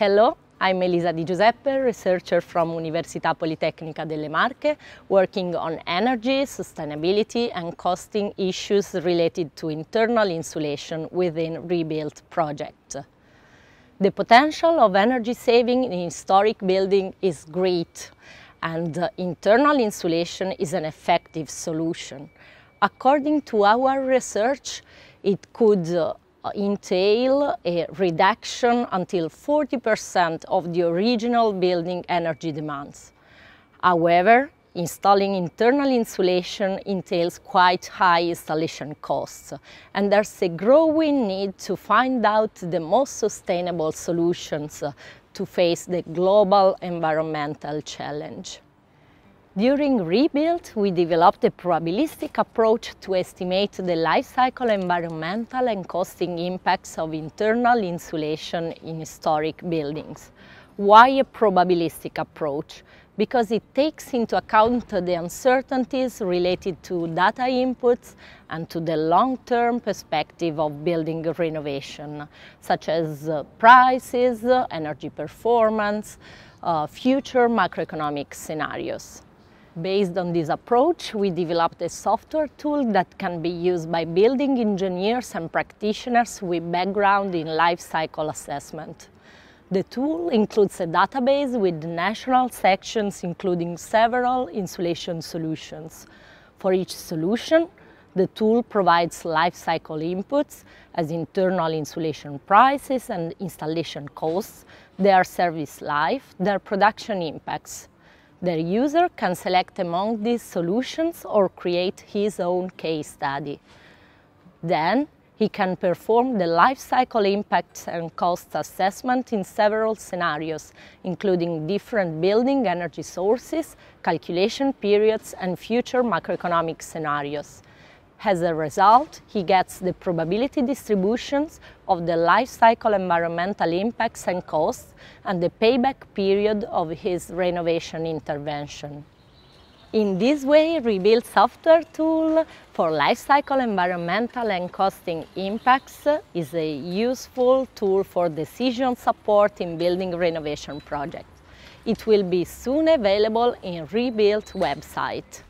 Hello, I'm Elisa Di Giuseppe, researcher from Università Politecnica delle Marche, working on energy, sustainability and costing issues related to internal insulation within Rebuilt projects. The potential of energy saving in historic building is great and internal insulation is an effective solution. According to our research, it could entail a reduction until 40% of the original building energy demands. However, installing internal insulation entails quite high installation costs, and there's a growing need to find out the most sustainable solutions to face the global environmental challenge. During rebuild, we developed a probabilistic approach to estimate the life cycle environmental and costing impacts of internal insulation in historic buildings. Why a probabilistic approach? Because it takes into account the uncertainties related to data inputs and to the long-term perspective of building renovation, such as uh, prices, uh, energy performance, uh, future macroeconomic scenarios. Based on this approach, we developed a software tool that can be used by building engineers and practitioners with background in life cycle assessment. The tool includes a database with national sections including several insulation solutions. For each solution, the tool provides life cycle inputs as internal insulation prices and installation costs, their service life, their production impacts, the user can select among these solutions or create his own case study. Then, he can perform the life cycle impacts and cost assessment in several scenarios, including different building energy sources, calculation periods and future macroeconomic scenarios. As a result, he gets the probability distributions of the life cycle environmental impacts and costs and the payback period of his renovation intervention. In this way, Rebuild software tool for life cycle environmental and costing impacts is a useful tool for decision support in building renovation projects. It will be soon available in Rebuild website.